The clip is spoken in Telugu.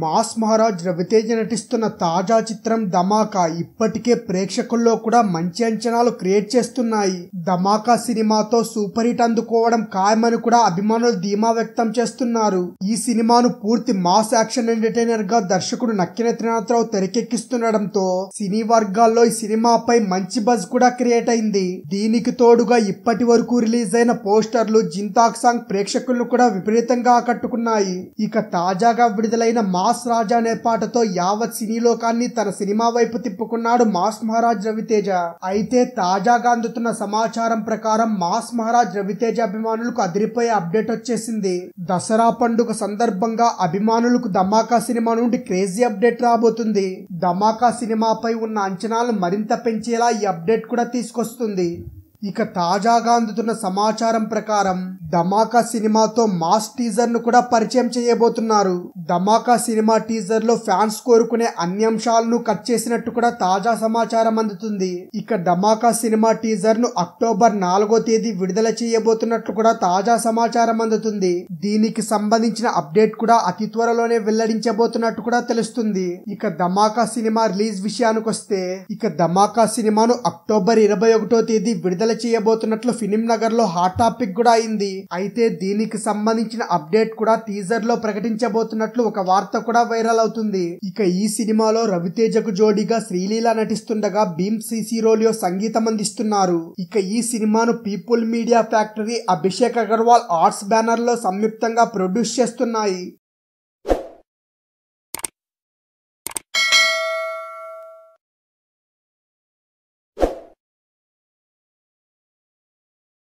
మాస్ మహారాజ్ రవితేజ నటిస్తున్న తాజా చిత్రం ధమాకా ఇప్పటికే ప్రేక్షకుల్లో కూడా మంచి అంచనాలు క్రియేట్ చేస్తున్నాయి ధమాకా సినిమాతో సూపర్ హిట్ అందుకోవడం ఖాయమని కూడా అభిమానులు ధీమా వ్యక్తం చేస్తున్నారు ఈ సినిమాను పూర్తి మాస్ యాక్షన్ ఎంటర్టైనర్ గా దర్శకుడు నక్కిన త్రినాథరావు తెరకెక్కిస్తుండటంతో సినీ వర్గాల్లో ఈ సినిమాపై మంచి బజ్ కూడా క్రియేట్ అయింది దీనికి తోడుగా ఇప్పటి వరకు రిలీజ్ అయిన పోస్టర్లు జింతాక్ సాంగ్ ప్రేక్షకులను కూడా విపరీతంగా ఆకట్టుకున్నాయి ఇక తాజాగా విడుదలైన మాస్ రాజా అనే పాటతో యావత్ సినీ లోకాన్ని తన సినిమా వైపు తిప్పుకున్నాడు మాస్ మహారాజ్ రవితేజ అయితే తాజాగా అందుతున్న సమాచారం ప్రకారం మాస్ మహారాజ్ రవితేజ అభిమానులకు అదిరిపోయే అప్డేట్ వచ్చేసింది దసరా పండుగ సందర్భంగా అభిమానులకు ధమాకా సినిమా నుండి క్రేజీ అప్డేట్ రాబోతుంది ధమాకా సినిమాపై ఉన్న అంచనాలు మరింత పెంచేలా ఈ అప్డేట్ కూడా తీసుకొస్తుంది ఇక తాజాగా అందుతున్న సమాచారం ప్రకారం ధమాకా సినిమాతో మాస్ టీజర్ ను కూడా పరిచయం చేయబోతున్నారు ధమాకా సినిమా టీజర్ లో ఫ్యాన్స్ కోరుకునే అన్ని అంశాలను కట్ చేసినట్టు కూడా తాజా సమాచారం అందుతుంది ఇక ధమాకా సినిమా టీజర్ ను అక్టోబర్ నాలుగో తేదీ విడుదల చేయబోతున్నట్లు కూడా తాజా సమాచారం అందుతుంది దీనికి సంబంధించిన అప్డేట్ కూడా అతి త్వరలోనే వెల్లడించబోతున్నట్టు కూడా తెలుస్తుంది ఇక ధమాకా సినిమా రిలీజ్ విషయానికొస్తే ఇక ధమాకా సినిమాను అక్టోబర్ ఇరవై ఒకటో తేదీ విడుదల విడుదల చేయబోతున్నట్లు ఫిలిం నగర్ లో హాట్ టాపిక్ కూడా అయింది అయితే దీనికి సంబంధించిన అప్డేట్ కూడా టీజర్ లో ప్రకటించబోతున్నట్లు ఒక వార్త కూడా వైరల్ అవుతుంది ఇక ఈ సినిమాలో రవితేజకు జోడీగా శ్రీలీల నటిస్తుండగా భీమ్ సిసి రోలియో సంగీతం అందిస్తున్నారు ఇక ఈ సినిమాను people media factory Abhishek Agarwal arts banner లో సంయుక్తంగా ప్రొడ్యూస్ చేస్తున్నాయి